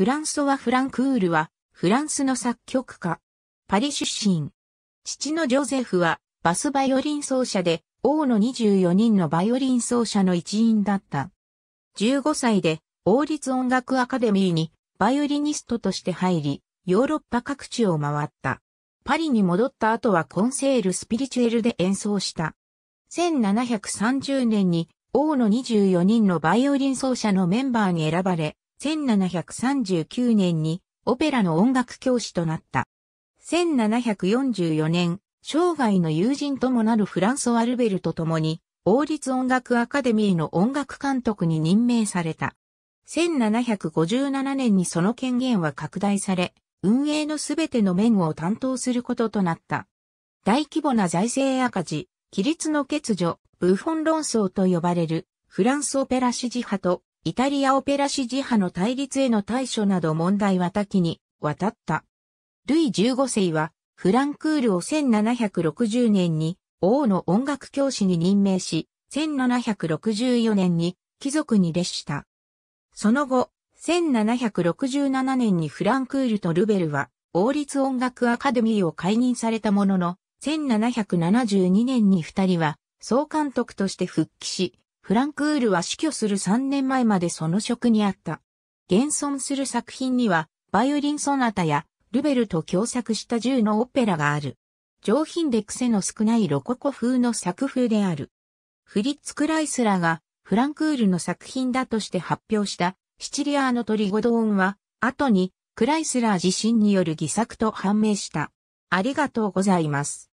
フランソワ・フランクールは、フランスの作曲家。パリ出身。父のジョゼフは、バスバイオリン奏者で、王の24人のバイオリン奏者の一員だった。15歳で、王立音楽アカデミーに、バイオリニストとして入り、ヨーロッパ各地を回った。パリに戻った後はコンセール・スピリチュエルで演奏した。1730年に、王の24人のバイオリン奏者のメンバーに選ばれ、1739年にオペラの音楽教師となった。1744年、生涯の友人ともなるフランソワ・ルベルと共に、王立音楽アカデミーの音楽監督に任命された。1757年にその権限は拡大され、運営のすべての面を担当することとなった。大規模な財政赤字、規律の欠如、ブフォン論争と呼ばれるフランスオペラ支持派とイタリアオペラ支持派の対立への対処など問題は多岐に渡った。ルイ15世はフランクールを1760年に王の音楽教師に任命し、1764年に貴族に列した。その後、1767年にフランクールとルベルは王立音楽アカデミーを解任されたものの、1772年に二人は総監督として復帰し、フランクールは死去する3年前までその職にあった。現存する作品には、バイオリンソナタや、ルベルと共作した銃のオペラがある。上品で癖の少ないロココ風の作風である。フリッツ・クライスラがフランクールの作品だとして発表したシチリアーのトリゴドーンは後にクライスラー自身による偽作と判明した。ありがとうございます。